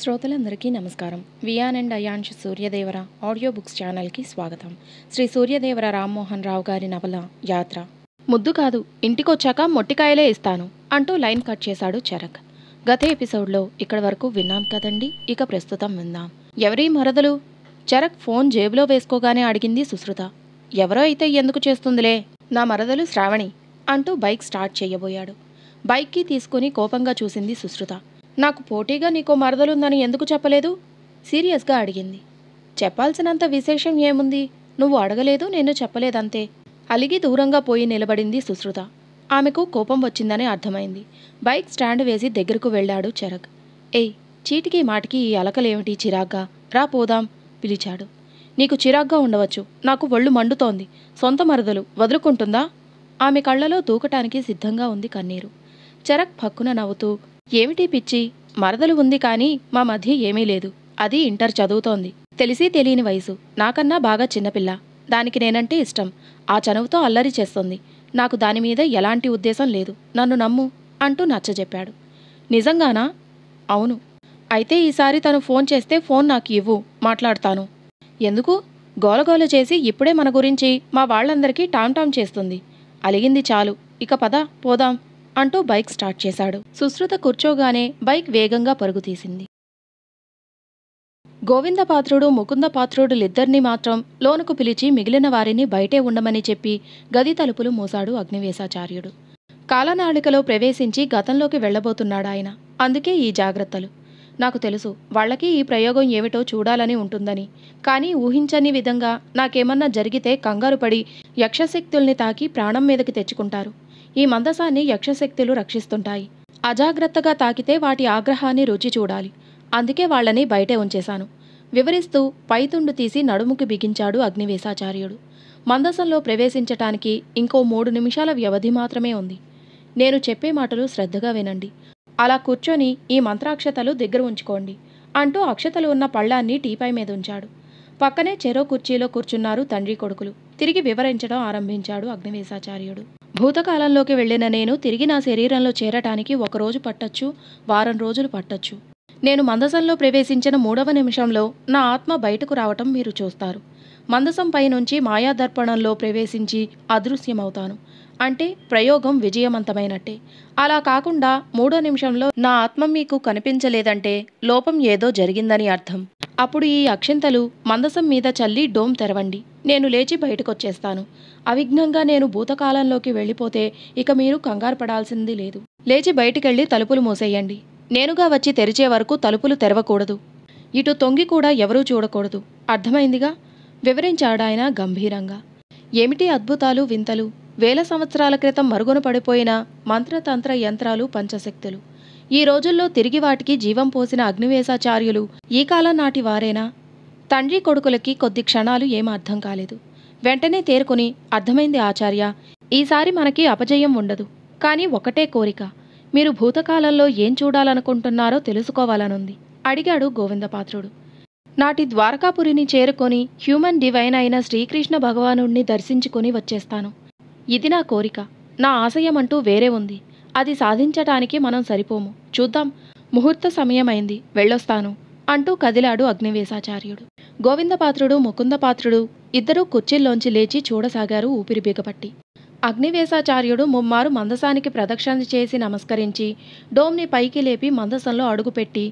శ్రోతలందరికీ నమస్కారం Viaan and Ayansh Suryadevara audio books ఛానల్కి స్వాగతం శ్రీ సూర్యదేవర రామ్మోహన్ రావు గారి నవల యాత్ర ముద్దు కాదు ఇంటికొచ్చాక మొట్టికాయలే ఇస్తాను అంటూ లైన్ కట్ చేశాడు చరక్ గత ఎపిసోడ్లో ఇక్కడి వరకు విన్నాం కదండి ఇక ప్రస్తుతం విందాం ఎవరి మరదలు చరక్ ఫోన్ జేబులో వేసుకోగానే అడిగింది సుశ్రుత ఎవరో అయితే ఎందుకు చేస్తుందిలే నా మరదలు శ్రావణి అంటూ బైక్ స్టార్ట్ చేయబోయాడు బైక్కి తీసుకుని కోపంగా చూసింది సుశ్రుత నాకు పోటీగా నీకో మరదలుందని ఎందుకు చెప్పలేదు సీరియస్గా అడిగింది చెప్పాల్సినంత విశేషం ఏముంది నువ్వు అడగలేదు నేను చెప్పలేదంతే అలిగి దూరంగా పోయి నిలబడింది సుశ్రుత ఆమెకు కోపం వచ్చిందని అర్థమైంది బైక్ స్టాండ్ వేసి దగ్గరకు వెళ్ళాడు చరక్ ఏయ్ చీటికి మాటికి ఈ అలకలేమిటి చిరాగ్గా రా పోదాం పిలిచాడు నీకు చిరాగ్గా ఉండవచ్చు నాకు ఒళ్ళు మండుతోంది సొంత మరదలు వదులుకుంటుందా ఆమె కళ్ళలో దూకటానికి సిద్ధంగా ఉంది కన్నీరు చరక్ పక్కున నవ్వుతూ ఏమిటి పిచ్చి మరదలు ఉంది కానీ మా మధ్య ఏమీ లేదు అది ఇంటర్ చదువుతోంది తెలిసి తెలియని వయసు నాకన్నా బాగా చిన్నపిల్ల దానికి నేనంటే ఇష్టం ఆ చనువుతో అల్లరి చేస్తుంది నాకు దానిమీద ఎలాంటి ఉద్దేశం లేదు నన్ను నమ్ము అంటూ నచ్చజెప్పాడు నిజంగానా అవును అయితే ఈసారి తను ఫోన్ చేస్తే ఫోన్ నాకు ఇవ్వు మాట్లాడతాను ఎందుకు గోలగోల చేసి ఇప్పుడే మన గురించి మా వాళ్ళందరికీ టామ్ టామ్ చేస్తుంది అలిగింది చాలు ఇక పద పోదాం అంటూ బైక్ స్టార్ట్ చేశాడు సుశ్రుత కూర్చోగానే బైక్ వేగంగా పాత్రుడు ముకుంద గోవిందపాత్రుడు ముకుందపాత్రుడులిద్దరినీ మాత్రం లోనుకు పిలిచి మిగిలిన వారిని బయటే ఉండమని చెప్పి గది తలుపులు మూశాడు అగ్నివేశాచార్యుడు కాలనాళికలో ప్రవేశించి గతంలోకి వెళ్లబోతున్నాడాయన అందుకే ఈ జాగ్రత్తలు నాకు తెలుసు వాళ్ళకి ఈ ప్రయోగం ఏమిటో చూడాలని ఉంటుందని కానీ ఊహించని విధంగా నాకేమన్నా జరిగితే కంగారుపడి యక్షశక్తుల్ని తాకి ప్రాణం మీదకి తెచ్చుకుంటారు ఈ మందసాన్ని యక్షశక్తులు రక్షిస్తుంటాయి అజాగ్రత్తగా తాకితే వాటి ఆగ్రహాన్ని రుచి చూడాలి అందుకే వాళ్లని బయటే ఉంచేశాను వివరిస్తూ పైతుండు తీసి నడుముకి బిగించాడు అగ్నివేశాచార్యుడు మందసంలో ప్రవేశించటానికి ఇంకో మూడు నిమిషాల వ్యవధి మాత్రమే ఉంది నేను చెప్పే మాటలు శ్రద్ధగా వినండి అలా కూర్చొని ఈ మంత్రాక్షతలు దగ్గర ఉంచుకోండి అంటూ అక్షతలు ఉన్న పళ్ళాన్ని టీపై మీద ఉంచాడు పక్కనే చెరో కుర్చీలో కూర్చున్నారు తండ్రి కొడుకులు తిరిగి వివరించడం ఆరంభించాడు అగ్నివేశాచార్యుడు భూతకాలంలోకి వెళ్ళిన నేను తిరిగి నా శరీరంలో చేరటానికి ఒకరోజు పట్టొచ్చు వారం రోజులు పట్టొచ్చు నేను మందసంలో ప్రవేశించిన మూడవ నిమిషంలో నా ఆత్మ బయటకు రావటం మీరు చూస్తారు మందసం పైనుంచి మాయాదర్పణంలో ప్రవేశించి అదృశ్యమవుతాను అంటే ప్రయోగం విజయవంతమైనట్టే అలా కాకుండా మూడో నిమిషంలో నా ఆత్మ మీకు కనిపించలేదంటే లోపం ఏదో జరిగిందని అర్థం అప్పుడు ఈ అక్షింతలు మందసం మీద చల్లి డోమ్ తెరవండి నేను లేచి బయటకొచ్చేస్తాను అవిఘ్నంగా నేను భూతకాలంలోకి వెళ్ళిపోతే ఇక మీరు కంగారు పడాల్సింది లేదు లేచి బయటికెళ్ళి తలుపులు మూసేయండి నేనుగా వచ్చి తెరిచే వరకు తలుపులు తెరవకూడదు ఇటు తొంగి కూడా ఎవరూ చూడకూడదు అర్థమైందిగా వివరించాడాయన గంభీరంగా ఏమిటి అద్భుతాలు వింతలు వేల సంవత్సరాల క్రితం మరుగున పడిపోయిన మంత్రతంత్ర యంత్రాలు పంచశక్తులు ఈ రోజుల్లో తిరిగి వాటికి జీవం పోసిన అగ్నివేశాచార్యులు ఈ కాలం నాటి వారేనా తండ్రి కొడుకులకి కొద్ది క్షణాలు ఏం అర్థం కాలేదు వెంటనే తేరుకుని అర్థమైంది ఆచార్య ఈసారి మనకి అపజయం ఉండదు కానీ ఒకటే కోరిక మీరు భూతకాలంలో ఏం చూడాలనుకుంటున్నారో తెలుసుకోవాలనుంది అడిగాడు గోవిందపాత్రుడు నాటి ద్వారకాపురిని చేరుకొని హ్యూమన్ డివైన్ అయిన శ్రీకృష్ణ భగవానుణ్ణి దర్శించుకొని వచ్చేస్తాను ఇది నా కోరిక నా ఆశయం అంటూ వేరే ఉంది అది సాధించటానికి మనం సరిపోము చూద్దాం ముహూర్త సమయమైంది వెళ్ళొస్తాను అంటూ కదిలాడు అగ్నివేశాచార్యుడు గోవిందపాత్రుడు ముకుందపాత్రుడు ఇద్దరూ కుర్చీల్లోంచి లేచి చూడసాగారు ఊపిరి బిగపట్టి అగ్నివేశాచార్యుడు ముమ్మారు మందసానికి ప్రదక్షిణ చేసి నమస్కరించి డోమ్ని పైకి లేపి మందసంలో అడుగుపెట్టి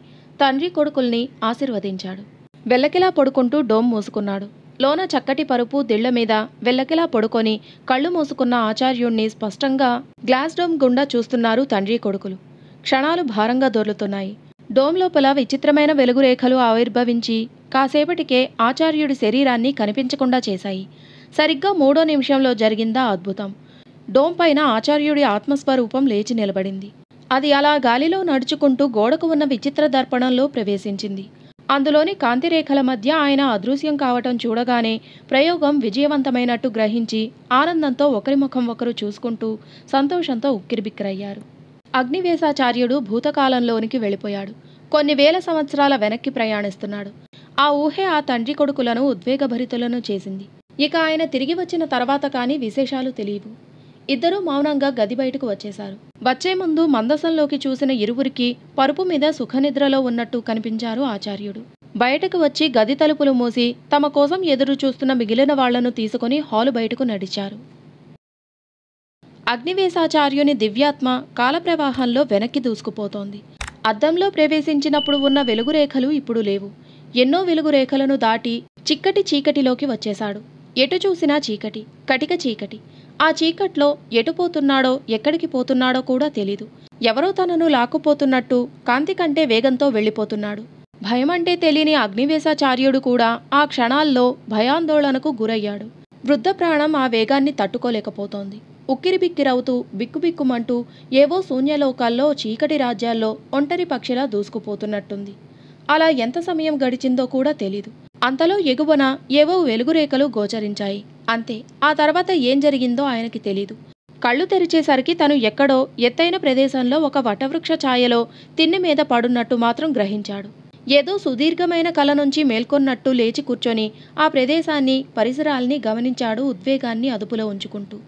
తండ్రి కొడుకుల్ని ఆశీర్వదించాడు వెల్లకిలా పడుకుంటూ డోమ్ మూసుకున్నాడు లోన చక్కటి పరుపు దిళ్ల మీద వెల్లకిలా పడుకొని కళ్ళు మూసుకున్న ఆచార్యుణ్ణి స్పష్టంగా గ్లాస్ డోమ్ గుండా చూస్తున్నారు తండ్రి కొడుకులు క్షణాలు భారంగా దొర్లుతున్నాయి డోమ్ లోపల విచిత్రమైన వెలుగురేఖలు ఆవిర్భవించి కాసేపటికే ఆచార్యుడి శరీరాన్ని కనిపించకుండా చేశాయి సరిగ్గా మూడో నిమిషంలో జరిగిందా అద్భుతం డోమ్ పైన ఆచార్యుడి ఆత్మస్వరూపం లేచి నిలబడింది అది అలా గాలిలో నడుచుకుంటూ గోడకు ఉన్న విచిత్ర దర్పణంలో ప్రవేశించింది అందులోని కాంతిరేఖల మధ్య ఆయన అదృశ్యం కావటం చూడగానే ప్రయోగం విజయవంతమైనట్టు గ్రహించి ఆనందంతో ఒకరి ముఖం ఒకరు చూసుకుంటూ సంతోషంతో ఉక్కిరిబిక్కిరయ్యారు అగ్నివేశాచార్యుడు భూతకాలంలోనికి వెళ్ళిపోయాడు కొన్ని వేల సంవత్సరాల వెనక్కి ప్రయాణిస్తున్నాడు ఆ ఊహే ఆ తండ్రి కొడుకులను ఉద్వేగభరితులను చేసింది ఇక ఆయన తిరిగి వచ్చిన తర్వాత కానీ విశేషాలు తెలియవు ఇద్దరూ మౌనంగా గది బయటకు వచ్చేశారు వచ్చే ముందు మందసంలోకి చూసిన ఇరువురికి పరుపు మీద సుఖనిద్రలో ఉన్నట్టు కనిపించారు ఆచార్యుడు బయటకు వచ్చి గది తలుపులు మూసి తమ కోసం ఎదురు చూస్తున్న మిగిలిన వాళ్లను తీసుకుని హాలు బయటకు నడిచారు అగ్నివేశాచార్యుని దివ్యాత్మ కాలప్రవాహంలో వెనక్కి దూసుకుపోతోంది అద్దంలో ప్రవేశించినప్పుడు ఉన్న వెలుగురేఖలు ఇప్పుడు లేవు ఎన్నో వెలుగురేఖలను దాటి చిక్కటి చీకటిలోకి వచ్చేశాడు ఎటు చూసినా చీకటి కటిక చీకటి ఆ చీకట్లో ఎటుపోతున్నాడో ఎక్కడికి పోతున్నాడో కూడా తెలీదు ఎవరో తనను లాక్కుపోతున్నట్టు కాంతి కంటే వేగంతో వెళ్ళిపోతున్నాడు భయమంటే తెలియని అగ్నివేశాచార్యుడు కూడా ఆ క్షణాల్లో భయాందోళనకు గురయ్యాడు వృద్ధ ప్రాణం ఆ వేగాన్ని తట్టుకోలేకపోతోంది ఉక్కిరిబిక్కిరవుతూ బిక్కుబిక్కుమంటూ ఏవో శూన్యలోకాల్లో చీకటి రాజ్యాల్లో ఒంటరి పక్షిలా దూసుకుపోతున్నట్టుంది అలా ఎంత సమయం గడిచిందో కూడా తెలీదు అంతలో ఎగువన ఏవో వెలుగురేఖలు గోచరించాయి అంతే ఆ తర్వాత ఏం జరిగిందో ఆయనకి తెలీదు కళ్ళు తెరిచేసరికి తను ఎక్కడో ఎత్తైన ప్రదేశంలో ఒక వటవృక్ష ఛాయలో తిన్ని మీద పడున్నట్టు మాత్రం గ్రహించాడు ఏదో సుదీర్ఘమైన కళ నుంచి మేల్కొన్నట్టు లేచి కూర్చొని ఆ ప్రదేశాన్ని పరిసరాల్ని గమనించాడు ఉద్వేగాన్ని అదుపులో ఉంచుకుంటూ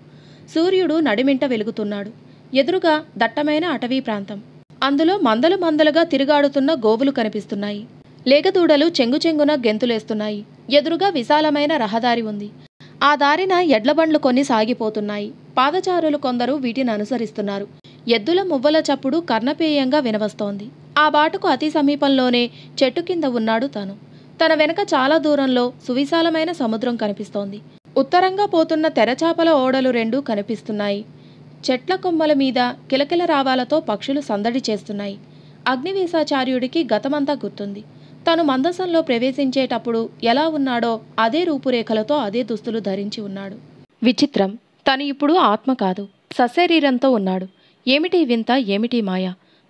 సూర్యుడు నడిమింట వెలుగుతున్నాడు ఎదురుగా దట్టమైన అటవీ ప్రాంతం అందులో మందలు మందలుగా తిరుగాడుతున్న గోవులు కనిపిస్తున్నాయి లేగదూడలు చెంగుచెంగున గెంతులేస్తున్నాయి ఎదురుగా విశాలమైన రహదారి ఉంది ఆ దారిన ఎడ్లబండ్లు కొన్ని సాగిపోతున్నాయి పాదచారులు కొందరు వీటిని అనుసరిస్తున్నారు ఎద్దుల మువ్వల చప్పుడు కర్ణపేయంగా వినవస్తోంది ఆ బాటకు అతి సమీపంలోనే చెట్టు కింద ఉన్నాడు తను తన వెనక చాలా దూరంలో సువిశాలమైన సముద్రం కనిపిస్తోంది ఉత్తరంగా పోతున్న తెరచాపల ఓడలు రెండూ కనిపిస్తున్నాయి చెట్ల కొమ్మల మీద కిలకిల రావాలతో పక్షులు సందడి చేస్తున్నాయి అగ్నివేశాచార్యుడికి గతమంతా గుర్తుంది తను మందసంలో ప్రవేశించేటప్పుడు ఎలా ఉన్నాడో అదే రూపురేఖలతో అదే దుస్తులు ధరించి ఉన్నాడు విచిత్రం తను ఇప్పుడు ఆత్మ కాదు సశరీరంతో ఉన్నాడు ఏమిటి వింత ఏమిటి మాయ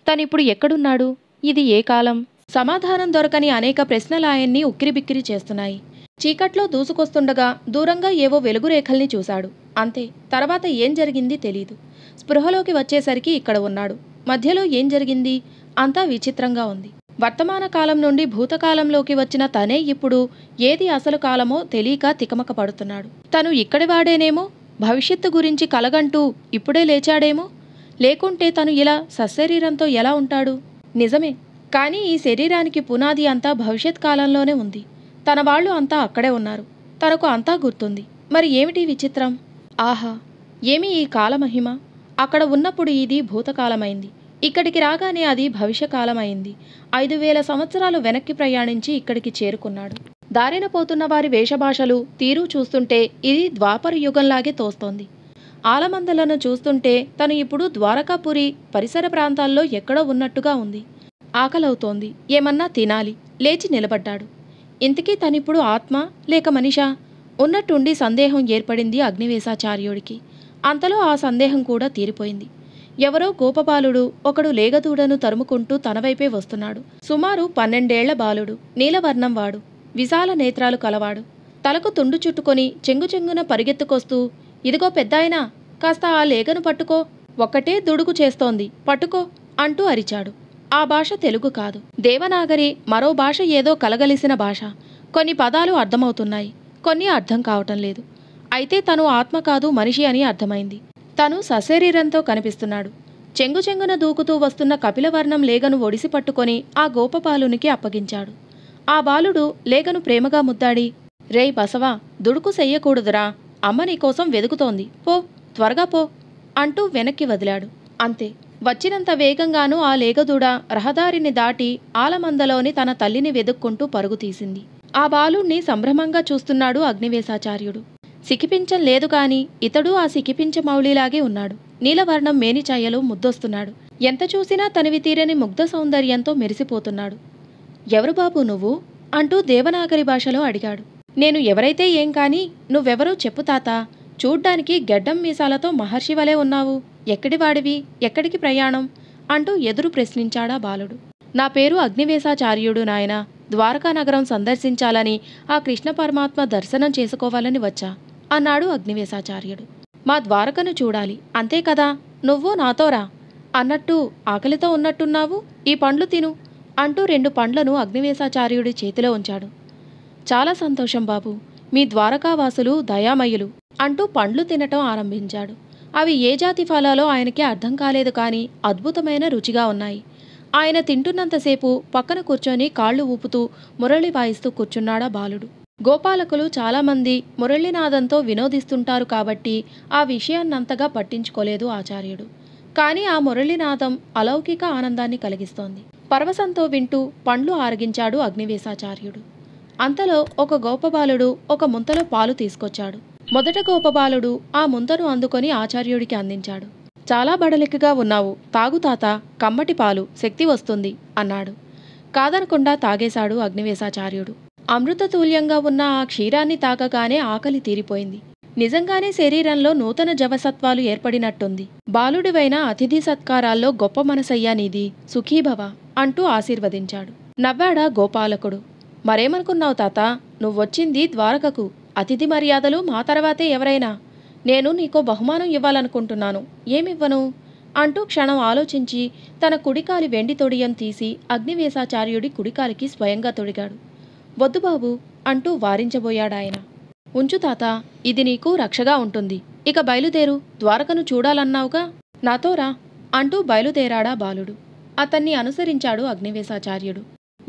తనిప్పుడు ఎక్కడున్నాడు ఇది ఏ కాలం సమాధానం దొరకని అనేక ప్రశ్నలాయన్ని ఉక్కిరిబిక్కిరి చేస్తున్నాయి చీకట్లో దూసుకొస్తుండగా దూరంగా ఏవో వెలుగురేఖల్ని చూశాడు అంతే తర్వాత ఏం జరిగింది తెలీదు స్పృహలోకి వచ్చేసరికి ఇక్కడ ఉన్నాడు మధ్యలో ఏం జరిగింది అంతా విచిత్రంగా ఉంది వర్తమాన కాలం నుండి భూతకాలంలోకి వచ్చిన తనే ఇప్పుడు ఏది అసలు కాలమో తెలియక తికమక పడుతున్నాడు తను ఇక్కడి వాడేనేమో భవిష్యత్తు గురించి కలగంటూ ఇప్పుడే లేచాడేమో లేకుంటే తను ఇలా సశరీరంతో ఎలా ఉంటాడు నిజమే కానీ ఈ శరీరానికి పునాది అంతా భవిష్యత్ కాలంలోనే ఉంది తన వాళ్ళు అంతా అక్కడే ఉన్నారు తనకు అంతా గుర్తుంది మరి ఏమిటి విచిత్రం ఆహా ఏమి ఈ కాలమహిమ అక్కడ ఉన్నప్పుడు ఇది భూతకాలమైంది ఇక్కడికి రాగానే అది భవిష్యకాలమైంది ఐదు వేల సంవత్సరాలు వెనక్కి ప్రయాణించి ఇక్కడికి చేరుకున్నాడు దారిన పోతున్న వారి వేషభాషలు తీరు చూస్తుంటే ఇది ద్వాపర యుగంలాగే తోస్తోంది ఆలమందలను చూస్తుంటే తను ఇప్పుడు ద్వారకాపురి పరిసర ప్రాంతాల్లో ఎక్కడో ఉన్నట్టుగా ఉంది ఆకలవుతోంది ఏమన్నా తినాలి లేచి నిలబడ్డాడు ఇంతకీ తనిప్పుడు ఆత్మ లేక మనిషా ఉన్నట్టుండి సందేహం ఏర్పడింది అగ్నివేశాచార్యుడికి అంతలో ఆ సందేహం కూడా తీరిపోయింది ఎవరో గోపబాలుడు ఒకడు లేగదూడను తరుముకుంటూ తనవైపే వస్తున్నాడు సుమారు పన్నెండేళ్ల బాలుడు నీలవర్ణం వాడు విశాల నేత్రాలు కలవాడు తలకు తుండు చుట్టుకొని చెంగు చెంగున పరిగెత్తుకొస్తూ ఇదిగో పెద్దాయనా కాస్త ఆ లేగను పట్టుకో ఒక్కటే దుడుగు చేస్తోంది పట్టుకో అంటూ అరిచాడు ఆ భాష తెలుగు కాదు దేవనాగరి మరో భాష ఏదో కలగలిసిన భాష కొన్ని పదాలు అర్థమవుతున్నాయి కొన్ని అర్థం కావటం లేదు అయితే తను ఆత్మ కాదు మనిషి అని అర్థమైంది తను సశరీరంతో కనిపిస్తున్నాడు చెంగు చెంగున దూకుతూ వస్తున్న కపిలవర్ణం లేగను ఒడిసి పట్టుకొని ఆ గోపబాలునికి అప్పగించాడు ఆ బాలుడు లేగను ప్రేమగా ముద్దాడి రేయ్ బసవా దుడుకు చెయ్యకూడదురా అమ్మ నీకోసం వెదుకుతోంది పో త్వరగా పో అంటూ వెనక్కి వదిలాడు అంతే వచ్చినంత వేగంగానూ ఆ లేగదూడ రహదారిని దాటి ఆలమందలోని తన తల్లిని వెదుక్కుంటూ పరుగుతీసింది ఆ బాలుణ్ణి సంభ్రమంగా చూస్తున్నాడు అగ్నివేశాచార్యుడు సికిపించం లేదు కాని ఇతడు ఆ సికిపించ మౌళిలాగే ఉన్నాడు నీలవర్ణం మేనిచాయలో ముద్దొస్తున్నాడు ఎంత చూసినా తనివి తీరని ముగ్ధ సౌందర్యంతో మెరిసిపోతున్నాడు ఎవరు బాబు నువ్వు అంటూ దేవనాగరి భాషలో అడిగాడు నేను ఎవరైతే ఏం కాని నువ్వెవరో చెప్పు తాత చూడ్డానికి గెడ్డం మీసాలతో మహర్షి వలె ఉన్నావు ఎక్కడి వాడివి ఎక్కడికి ప్రయాణం అంటూ ఎదురు ప్రశ్నించాడా బాలుడు నా పేరు అగ్నివేశాచార్యుడు నాయనా ద్వారకా నగరం సందర్శించాలని ఆ కృష్ణ పరమాత్మ దర్శనం చేసుకోవాలని వచ్చా అన్నాడు అగ్నివేశాచార్యుడు మా ద్వారకను చూడాలి అంతే కదా నువ్వు నాతోరా అన్నట్టు ఆకలితో ఉన్నట్టున్నావు ఈ పండ్లు తిను అంటూ రెండు పండ్లను అగ్నివేశాచార్యుడి చేతిలో ఉంచాడు చాలా సంతోషం బాబు మీ ద్వారకావాసులు దయామయులు అంటూ పండ్లు తినటం ఆరంభించాడు అవి ఏ జాతి ఫలాలో ఆయనకి అర్థం కాలేదు కానీ అద్భుతమైన రుచిగా ఉన్నాయి ఆయన తింటున్నంతసేపు పక్కన కూర్చొని కాళ్ళు ఊపుతూ మురళి వాయిస్తూ కూర్చున్నాడా బాలుడు గోపాలకులు చాలామంది మురళీనాదంతో వినోదిస్తుంటారు కాబట్టి ఆ విషయాన్నంతగా పట్టించుకోలేదు ఆచార్యుడు కానీ ఆ మురళీనాదం అలౌకిక ఆనందాన్ని కలిగిస్తోంది పరవశంతో వింటూ పండ్లు ఆరగించాడు అగ్నివేశాచార్యుడు అంతలో ఒక గోపబాలుడు ఒక ముంతలో పాలు తీసుకొచ్చాడు మొదట గోపబాలుడు ఆ ముంతను అందుకొని ఆచార్యుడికి అందించాడు చాలా బడలికగా ఉన్నావు తాగు తాత కమ్మటి పాలు శక్తి వస్తుంది అన్నాడు కాదనకుండా తాగేశాడు అగ్నివేశాచార్యుడు అమృతతుల్యంగా ఉన్న ఆ క్షీరాన్ని తాగగానే ఆకలి తీరిపోయింది నిజంగానే శరీరంలో నూతన జవసత్వాలు ఏర్పడినట్టుంది బాలుడివైన అతిథి సత్కారాల్లో గొప్ప మనసయ్యా నీది సుఖీభవ అంటూ ఆశీర్వదించాడు నవ్వాడా గోపాలకుడు మరేమనుకున్నావు తాత నువ్వొచ్చింది ద్వారకకు అతిథి మర్యాదలు మా తర్వాతే ఎవరైనా నేను నీకో బహుమానం ఇవ్వాలనుకుంటున్నాను ఏమివ్వను అంటూ క్షణం ఆలోచించి తన కుడికాలి వెండి తొడియం తీసి అగ్నివేశాచార్యుడి కుడికాలికి స్వయంగా తొడిగాడు వద్దు బాబు అంటూ వారించబోయాడాయన ఉంచు తాత ఇది నీకు రక్షగా ఉంటుంది ఇక బయలుదేరు ద్వారకను చూడాలన్నావుగా నాతో రా అంటూ బయలుదేరాడా బాలుడు అతన్ని అనుసరించాడు అగ్నివేశాచార్యుడు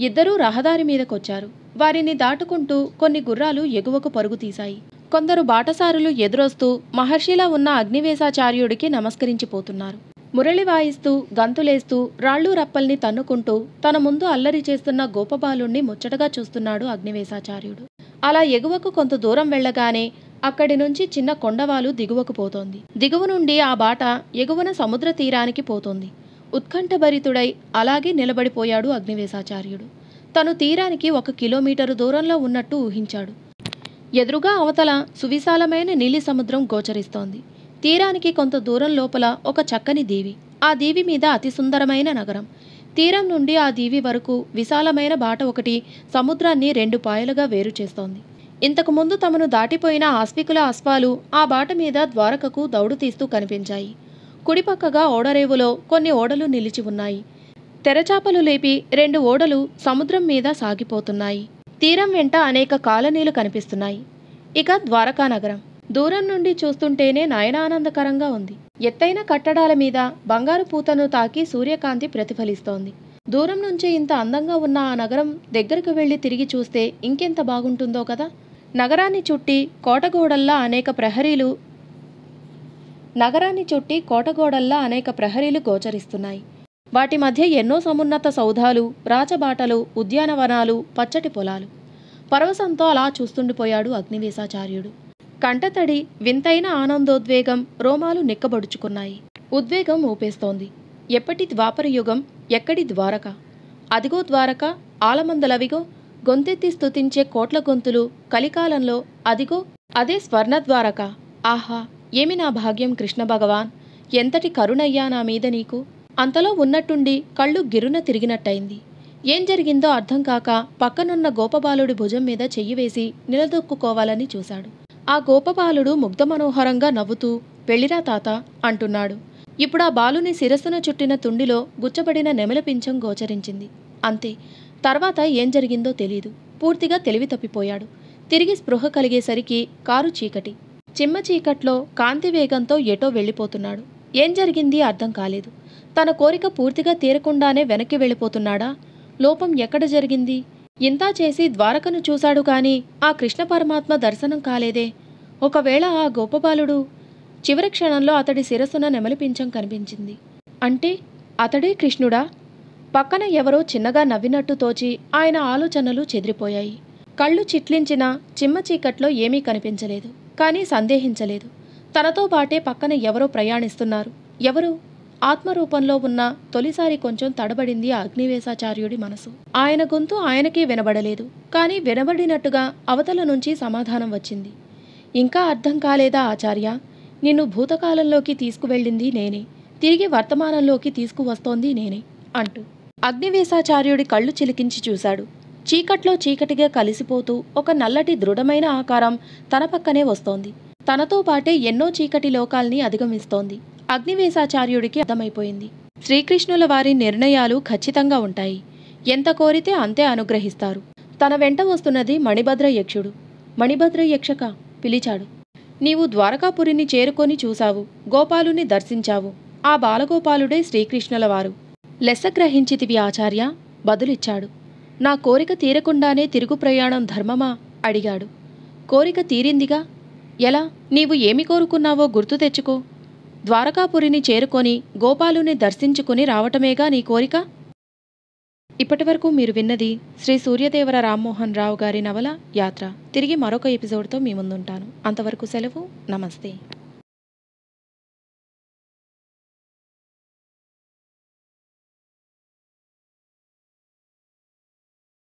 ఇద్దరూ రహదారి మీదకొచ్చారు వారిని దాటుకుంటూ కొన్ని గుర్రాలు ఎగువకు పరుగుతీశాయి కొందరు బాటసారులు ఎదురొస్తూ మహర్షిలా ఉన్న అగ్నివేశాచార్యుడికి నమస్కరించిపోతున్నారు మురళి వాయిస్తూ గంతులేస్తూ రాళ్ళు రప్పల్ని తన్నుకుంటూ తన ముందు అల్లరి చేస్తున్న గోపబాలుణ్ణి ముచ్చటగా చూస్తున్నాడు అగ్నివేశాచార్యుడు అలా ఎగువకు కొంత దూరం వెళ్ళగానే అక్కడి నుంచి చిన్న కొండవాలు దిగువకు పోతోంది దిగువ నుండి ఆ బాట ఎగువన సముద్ర తీరానికి పోతోంది ఉత్కంఠభరితుడై అలాగే నిలబడిపోయాడు అగ్నివేశాచార్యుడు తను తీరానికి ఒక కిలోమీటరు దూరంలో ఉన్నట్టు ఊహించాడు ఎదురుగా అవతల సువిశాలమైన నీలి సముద్రం గోచరిస్తోంది తీరానికి కొంత దూరం లోపల ఒక చక్కని దీవి ఆ దీవి మీద అతి సుందరమైన నగరం తీరం నుండి ఆ దీవి వరకు విశాలమైన బాట ఒకటి సముద్రాన్ని రెండు పాయలుగా వేరు చేస్తోంది ఇంతకుముందు తమను దాటిపోయిన ఆస్పికుల అశ్వాలు ఆ బాట మీద ద్వారకకు దౌడు తీస్తూ కనిపించాయి కుడిపక్కగా ఓడరేవులో కొన్ని ఓడలు నిలిచి ఉన్నాయి తెరచాపలు లేపి రెండు ఓడలు సముద్రం మీద సాగిపోతున్నాయి తీరం వెంట అనేక కాలనీలు కనిపిస్తున్నాయి ఇక ద్వారకా నగరం దూరం నుండి చూస్తుంటేనే నయనానందకరంగా ఉంది ఎత్తైన కట్టడాల మీద బంగారు పూతను తాకి సూర్యకాంతి ప్రతిఫలిస్తోంది దూరం నుంచే ఇంత అందంగా ఉన్న ఆ నగరం దగ్గరకు వెళ్ళి తిరిగి చూస్తే ఇంకెంత బాగుంటుందో కదా నగరాన్ని చుట్టి కోటగోడల్లా అనేక ప్రహరీలు నగరాన్ని చుట్టి కోటగోడల్లా అనేక ప్రహరీలు గోచరిస్తున్నాయి వాటి మధ్య ఎన్నో సమున్నత సౌధాలు రాచబాటలు ఉద్యానవనాలు పచ్చటి పొలాలు పరవశంతో అలా చూస్తుండిపోయాడు అగ్నివేశాచార్యుడు కంటతడి వింతైన ఆనందోద్వేగం రోమాలు నిక్కబడుచుకున్నాయి ఉద్వేగం ఊపేస్తోంది ఎప్పటి ద్వాపరయుగం ఎక్కడి ద్వారక అదిగో ద్వారక ఆలమందలవిగో గొంతెత్తి స్థుతించే కోట్ల గొంతులు కలికాలంలో అదిగో అదే స్వర్ణ ద్వారక ఆహా ఏమి నా భాగ్యం కృష్ణ భగవాన్ ఎంతటి కరుణయ్యా నా మీద నీకు అంతలో ఉన్నట్టుండి కళ్ళు గిరున తిరిగినట్టయింది ఏం జరిగిందో అర్థం కాక పక్కనున్న గోపబాలుడి భుజం మీద చెయ్యి వేసి నిలదొక్కుకోవాలని చూశాడు ఆ గోపబాలుడు ముగ్ధ మనోహరంగా నవ్వుతూ వెళ్ళిరా తాత అంటున్నాడు ఇప్పుడా బాలుని శిరస్సున చుట్టిన తుండిలో గుచ్చబడిన నెమలపించం గోచరించింది అంతే తర్వాత ఏం జరిగిందో తెలీదు పూర్తిగా తెలివి తప్పిపోయాడు తిరిగి స్పృహ కలిగేసరికి కారు చీకటి చిమ్మ చీకట్లో కాంతి వేగంతో ఎటో వెళ్ళిపోతున్నాడు ఏం జరిగింది అర్థం కాలేదు తన కోరిక పూర్తిగా తీరకుండానే వెనక్కి వెళ్ళిపోతున్నాడా లోపం ఎక్కడ జరిగింది ఇంతా చేసి ద్వారకను చూశాడు కానీ ఆ కృష్ణ పరమాత్మ దర్శనం కాలేదే ఒకవేళ ఆ గోపబాలుడు చివరి క్షణంలో అతడి శిరస్సున నెమలిపించం కనిపించింది అంటే అతడే కృష్ణుడా పక్కన ఎవరో చిన్నగా నవ్వినట్టు తోచి ఆయన ఆలోచనలు చెదిరిపోయాయి కళ్ళు చిట్లించినా చిమ్మ చీకట్లో ఏమీ కనిపించలేదు కానీ సందేహించలేదు తనతో పాటే పక్కన ఎవరో ప్రయాణిస్తున్నారు ఎవరు ఆత్మరూపంలో ఉన్న తొలిసారి కొంచెం తడబడింది అగ్నివేశాచార్యుడి మనసు ఆయన గొంతు ఆయనకే వినబడలేదు కానీ వినబడినట్టుగా అవతల నుంచి సమాధానం వచ్చింది ఇంకా అర్థం కాలేదా ఆచార్య నిన్ను భూతకాలంలోకి తీసుకువెళ్ళింది నేనే తిరిగి వర్తమానంలోకి తీసుకువస్తోంది నేనే అంటూ అగ్నివేశాచార్యుడి కళ్ళు చిలికించి చూశాడు చీకట్లో చీకటిగా కలిసిపోతూ ఒక నల్లటి దృఢమైన ఆకారం తన పక్కనే వస్తోంది తనతో పాటే ఎన్నో చీకటి లోకాల్ని అధిగమిస్తోంది అగ్నివేశాచార్యుడికి అర్థమైపోయింది శ్రీకృష్ణుల వారి నిర్ణయాలు ఖచ్చితంగా ఉంటాయి ఎంత కోరితే అంతే అనుగ్రహిస్తారు తన వెంట వస్తున్నది మణిభద్ర యక్షుడు మణిభద్ర యక్షక పిలిచాడు నీవు ద్వారకాపురిని చేరుకొని చూశావు గోపాలుని దర్శించావు ఆ బాలగోపాలుడే శ్రీకృష్ణుల వారు లెస్సగ్రహించితివి ఆచార్య బదులిచ్చాడు నా కోరిక తీరకుండానే తిరుగు ప్రయాణం ధర్మమా అడిగాడు కోరిక తీరిందిగా ఎలా నీవు ఏమి కోరుకున్నావో గుర్తు తెచ్చుకో ద్వారకాపురిని చేరుకొని గోపాలుని దర్శించుకుని రావటమేగా నీ కోరిక ఇప్పటివరకు మీరు విన్నది శ్రీ సూర్యదేవర రామ్మోహన్ రావు గారి నవల యాత్ర తిరిగి మరొక ఎపిసోడ్తో మీ ముందుంటాను అంతవరకు సెలవు నమస్తే